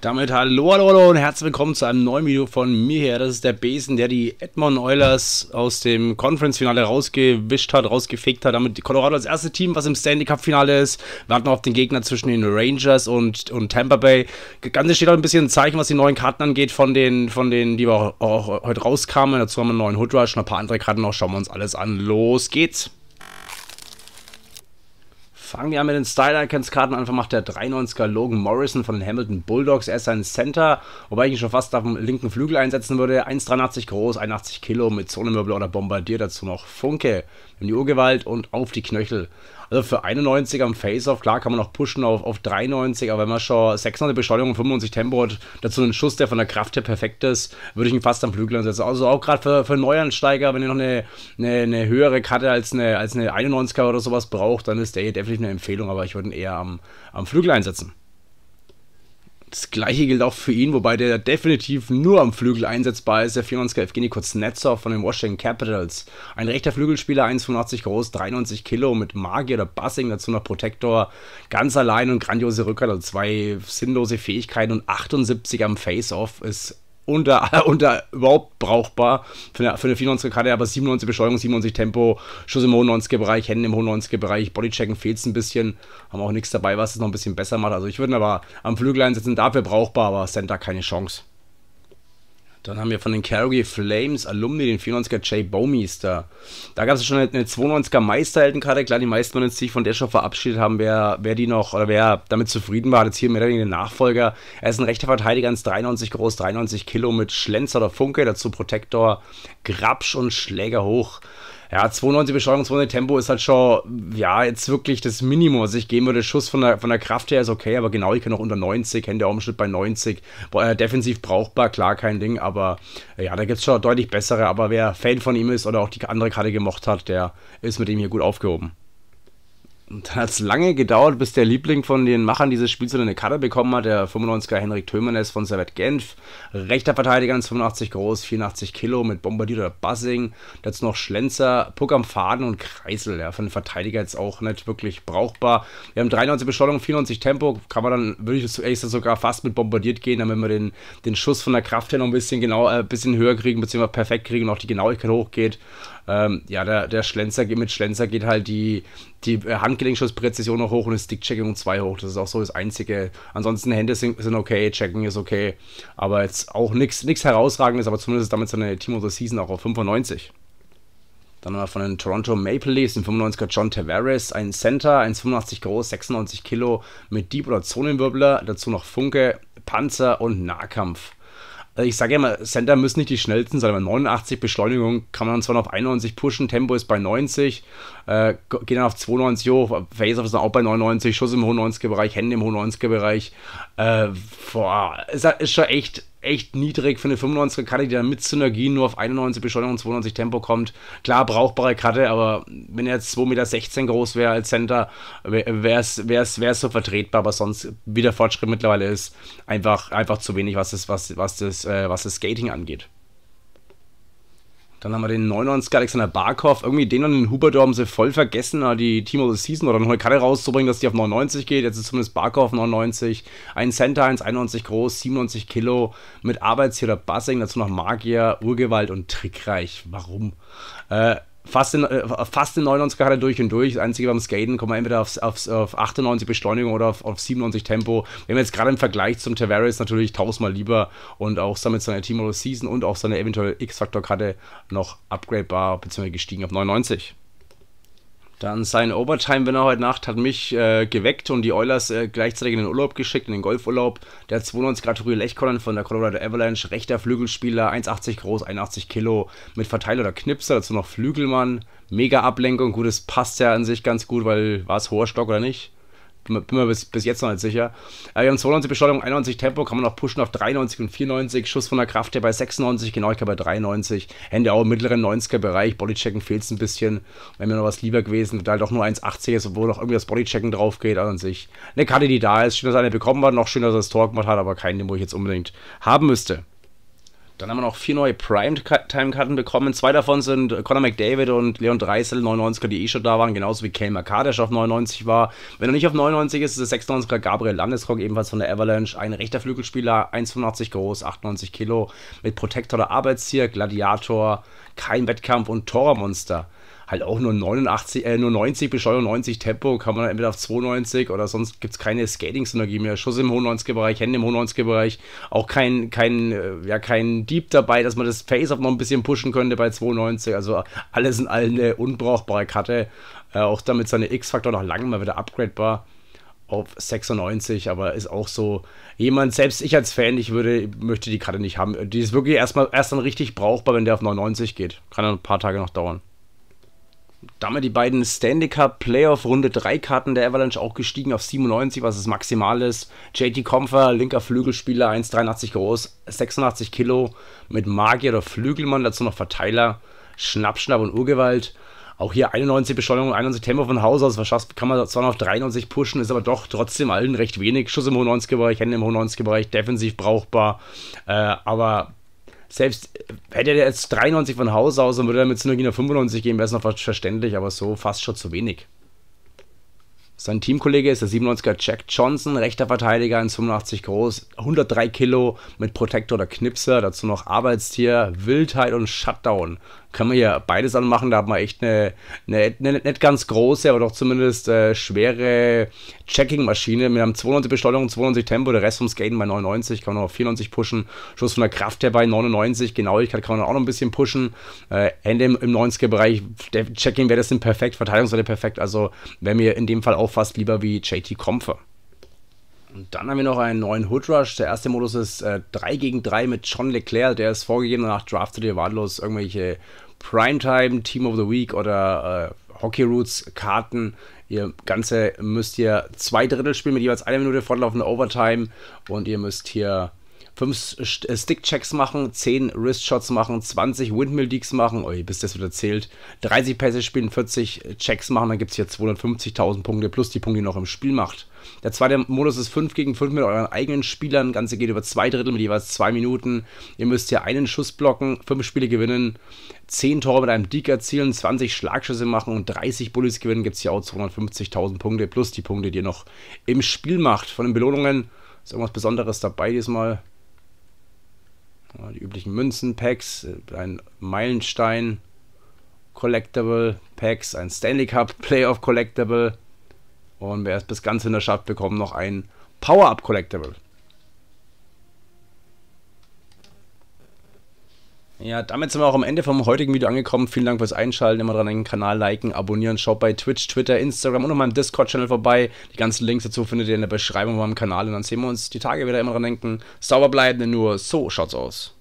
Damit hallo, hallo, hallo und herzlich willkommen zu einem neuen Video von mir her. Das ist der Besen, der die Edmond Oilers aus dem Conference-Finale rausgewischt hat, rausgefickt hat. Damit Colorado das erste Team, was im Stanley Cup-Finale ist. Warten auf den Gegner zwischen den Rangers und, und Tampa Bay. Das Ganze steht auch ein bisschen ein Zeichen, was die neuen Karten angeht, von den, von denen, die wir auch, auch heute rauskamen. Dazu haben wir einen neuen Hood Rush und ein paar andere Karten noch. Schauen wir uns alles an. Los geht's! Fangen wir an mit den Style-Icons-Karten. Anfang macht der 93er Logan Morrison von den Hamilton Bulldogs. Er ist ein Center, wobei ich ihn schon fast auf dem linken Flügel einsetzen würde. 1,83 groß, 81 Kilo, mit Zonenmöbel oder Bombardier dazu noch. Funke, in die Urgewalt und auf die Knöchel. Also für 91 am Face-Off, klar kann man auch pushen auf, auf 93, aber wenn man schon 600 Beschleunigung, 95 Tempo hat, dazu einen Schuss, der von der Kraft her perfekt ist, würde ich ihn fast am Flügel setzen. Also auch gerade für, für Neuansteiger, wenn ihr noch eine, eine, eine, höhere Karte als eine, als eine 91er oder sowas braucht, dann ist der hier definitiv eine Empfehlung, aber ich würde ihn eher am, am Flügel einsetzen. Das gleiche gilt auch für ihn, wobei der definitiv nur am Flügel einsetzbar ist. Der 94er Evgeny Kuznetsov von den Washington Capitals. Ein rechter Flügelspieler, 1,85 groß, 93 Kilo, mit Magier oder Bussing, dazu noch Protektor. Ganz allein und grandiose Rückhalt, also zwei sinnlose Fähigkeiten und 78 am Face-Off ist unter, unter überhaupt brauchbar für eine, für eine 94er Karte, aber 97 Besteuerung, 97 Tempo, Schuss im hohen 90er Bereich, Hände im hohen 90er Bereich, Bodychecken fehlt es ein bisschen, haben auch nichts dabei, was es noch ein bisschen besser macht. Also ich würde ihn aber am Flügel einsetzen, dafür brauchbar, aber Center keine Chance. Dann haben wir von den Calgary Flames Alumni den 94er Jay Baumeister. Da gab es schon eine, 92er Meisterheldenkarte. Klar, die meisten von uns, die sich von der schon verabschiedet haben, wer, wer die noch oder wer damit zufrieden war, hat jetzt hier mehr oder weniger den Nachfolger. Er ist ein rechter Verteidiger, ist 93 groß, 93 Kilo mit Schlenzer oder Funke, dazu Protektor, Grabsch und Schläger hoch ja, 92 Beschleunigung, 200 Tempo ist halt schon, ja, jetzt wirklich das Minimum, was also ich geben würde. Schuss von der, von der Kraft her ist okay, aber genau, ich kann auch unter 90, Hände Umschnitt bei 90. äh, defensiv brauchbar, klar, kein Ding, aber äh, ja, da gibt es schon deutlich bessere. Aber wer Fan von ihm ist oder auch die andere Karte gemocht hat, der ist mit ihm hier gut aufgehoben. Und dann hat es lange gedauert, bis der Liebling von den Machern dieses Spiels eine Karte bekommen hat, der 95er Henrik Tömenes von Servet Genf. Rechter Verteidiger, 85 groß, 84 Kilo, mit Bombardier oder Buzzing. Dazu noch Schlenzer, Puck am Faden und Kreisel. Ja, für einen Verteidiger jetzt auch nicht wirklich brauchbar. Wir haben 93 Beschleunigung, 94 Tempo. Kann man dann, würde ich zuerst sogar fast mit bombardiert gehen, damit wir den, den Schuss von der Kraft her noch ein bisschen, genau, ein bisschen höher kriegen, beziehungsweise perfekt kriegen und auch die Genauigkeit hochgeht ähm, ja, der, der Schlenzer, mit Schlenzer geht halt die, die äh, Handgelenksschusspräzision noch hoch und das Stick-Checking um zwei hoch. Das ist auch so das Einzige. Ansonsten Hände sind, sind okay, Checking ist okay. Aber jetzt auch nichts herausragendes, aber zumindest ist damit seine Team of the Season auch auf 95. Dann haben wir von den Toronto Maple Leafs den 95er John Tavares, ein Center, 1,85 groß, 96 Kilo mit Deep- oder Zonenwirbler, dazu noch Funke, Panzer und Nahkampf. Äh, ich sage ja immer, Center müssen nicht die schnellsten sein, aber 89 Beschleunigung kann man zwar auf 91 pushen, Tempo ist bei 90, äh, geht dann auf 92 hoch, Face-Off ist dann auch bei 99, Schuss im hohen 90er-Bereich, Hände im hohen 90er-Bereich. Äh, boah, ist, ist schon echt echt niedrig. Für eine 95er Karte, die dann mit Synergien nur auf 91 Beschleunigung und 92 Tempo kommt. Klar, brauchbare Karte, aber wenn er jetzt 2,16 Meter groß wäre als Center, wäre es so vertretbar. Aber sonst, wie der Fortschritt mittlerweile ist, einfach, einfach zu wenig, was das, was, was das, äh, was das Skating angeht. Dann haben wir den 99 Alexander Barkov. Irgendwie den und den Huberdo haben sie voll vergessen, äh, die Team of the Season oder eine neue Karte rauszubringen, dass die auf 99 geht. Jetzt ist zumindest Barkov 99. Ein Center, 1,91 groß, 97 Kilo. Mit Arbeitstier oder Buzzing, dazu noch Magier, Urgewalt und Trickreich. Warum? Äh, fast in, äh, fast in 99 gerade durch und durch. Das Einzige beim Skaten kommen wir entweder aufs, aufs, auf 98 Beschleunigung oder auf, auf 97 Tempo. Wir haben jetzt gerade im Vergleich zum Tavares natürlich tausendmal lieber und auch damit seine Team Season und auch seine eventuelle x faktor karte noch upgradebar bzw. gestiegen auf 99. Dann sein Overtime-Winner heute Nacht hat mich äh, geweckt und die Oilers äh, gleichzeitig in den Urlaub geschickt, in den Golfurlaub. Der 92 Grad Rui Lechkollern von der Colorado Avalanche, rechter Flügelspieler, 1,80 groß, 81 Kilo, mit Verteiler oder Knipser, dazu noch Flügelmann. Mega Ablenkung, gut, das passt ja an sich ganz gut, weil war es hoher Stock oder nicht? bin, mir bis, bis jetzt noch nicht sicher. Äh, wir haben 92 Beschleunigung, 91 Tempo, kann man noch pushen auf 93 und 94. Schuss von der Kraft her bei 96, Genauigkeit bei 93. Hände auch im mittleren 90er-Bereich. Bodychecken fehlt es ein bisschen. Wäre mir noch was lieber gewesen, da doch nur 1,80 ist, obwohl noch irgendwie das Bodychecken drauf geht an sich. Eine Karte, die da ist. Schön, dass eine bekommen hat. Noch schön, dass er das Tor gemacht hat, aber keinen, den wo ich jetzt unbedingt haben müsste. Dann haben wir noch vier neue Prime-Time-Karten bekommen. Zwei davon sind Conor McDavid und Leon Dreisel, 99er, die eh schon da waren, genauso wie Kay McCarr, der schon auf 99 war. Wenn er nicht auf 99 ist, ist es 96er Gabriel Landeskog, ebenfalls von der Avalanche. Ein rechter Flügelspieler, 1,85 groß, 98 Kilo, mit Protektor oder Arbeitstier, Gladiator, kein Wettkampf und Tormonster halt auch nur 89, äh, nur 90 bis 90 Tempo, kann man entweder auf 92 oder sonst gibt es keine Skating-Synergie mehr. Schuss im hohen 90er-Bereich, Hände im hohen 90er-Bereich, auch kein, kein, äh, ja, kein Deep dabei, dass man das face off noch ein bisschen pushen könnte bei 92. Also alles in allem eine unbrauchbare Karte. Äh, auch damit seine X-Faktor noch lange mal wieder upgradebar auf 96, aber ist auch so jemand, selbst ich als Fan, ich würde, möchte die Karte nicht haben. Die ist wirklich erstmal erst dann richtig brauchbar, wenn der auf 99 geht. Kann dann ein paar Tage noch dauern. Damit die beiden Stanley Cup Playoff Runde 3 Karten der Avalanche auch gestiegen auf 97, was das Maximal ist. JT Comfer, linker Flügelspieler, 1,83 groß, 86 Kilo, mit Magier oder Flügelmann, dazu noch Verteiler, Schnappschnapp und Urgewalt. Auch hier 91 Beschleunigung, 91 Tempo von Haus aus. Verschafft kann man zwar noch auf 93 pushen, ist aber doch trotzdem allen recht wenig. Schuss im hohen 90er-Bereich, Hände im hohen 90er-Bereich, defensiv brauchbar. Äh, aber selbst äh, hätte er jetzt 93 von Haus aus und würde damit zu einer 95 gehen, wäre es noch fast verständlich, aber so fast schon zu wenig. Sein Teamkollege ist der 97er Jack Johnson, rechter Verteidiger, 85 groß, 103 Kilo mit Protektor oder Knipser, dazu noch Arbeitstier, Wildheit und Shutdown kann man ja beides anmachen. Da hat man echt eine, eine, eine nicht ganz große, aber doch zumindest äh, schwere Checking-Maschine. Wir haben 92 Beschleunigung, 92 Tempo, der Rest vom Skaten bei 99, kann man noch 94 pushen. Schluss von der Kraft her bei 99, Genauigkeit kann man auch noch ein bisschen pushen. Äh, Ende im, im 90er-Bereich, Checking wäre das denn perfekt, Verteidigungswerte perfekt. Also wäre mir in dem Fall auch fast lieber wie JT Comfer. Und dann haben wir noch einen neuen Hood Rush. Der erste Modus ist äh, 3 gegen 3 mit John Leclerc. Der ist vorgegeben, danach draftet ihr wahllos irgendwelche Primetime, Team of the Week oder äh, Hockey Roots Karten. Ihr Ganze müsst ihr zwei Drittel spielen mit jeweils einer Minute fortlaufender Overtime und ihr müsst hier fünf äh, Stick-Checks machen, zehn Wrist-Shots machen, 20 Windmill deaks machen, oh, bis das wieder zählt, 30 Pässe spielen, 40 äh, Checks machen, dann gibt es hier 250.000 Punkte plus die Punkte, die noch im Spiel macht. Der zweite Modus ist 5 gegen 5 mit euren eigenen Spielern. Das Ganze geht über zwei Drittel mit jeweils zwei Minuten. Ihr müsst hier einen Schuss blocken, fünf Spiele gewinnen, 10 Tore mit einem Deak erzielen, 20 Schlagschüsse machen und 30 Bullies gewinnen. Gibt es hier auch 250.000 Punkte plus die Punkte, die ihr noch im Spiel macht. Von den Belohnungen ist irgendwas Besonderes dabei diesmal. Die üblichen Münzen, Packs, äh, ein Meilenstein Collectible, Packs, ein Stanley Cup Playoff Collectible. Und wer es bis ganz in schafft, bekommt, noch ein Power-Up Collectible. Ja, damit sind wir auch am Ende vom heutigen Video angekommen. Vielen Dank fürs Einschalten. Immer dran denken, Kanal liken, abonnieren. Schaut bei Twitch, Twitter, Instagram und auf meinem Discord-Channel vorbei. Die ganzen Links dazu findet ihr in der Beschreibung meinem Kanal. Und dann sehen wir uns die Tage wieder. Immer dran denken. Sauber bleiben, denn nur so schaut's aus.